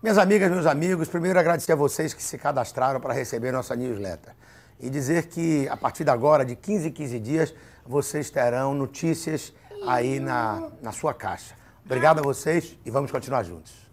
Minhas amigas, meus amigos, primeiro agradecer a vocês que se cadastraram para receber nossa newsletter e dizer que a partir de agora, de 15 em 15 dias, vocês terão notícias aí na, na sua caixa. Obrigado a vocês e vamos continuar juntos.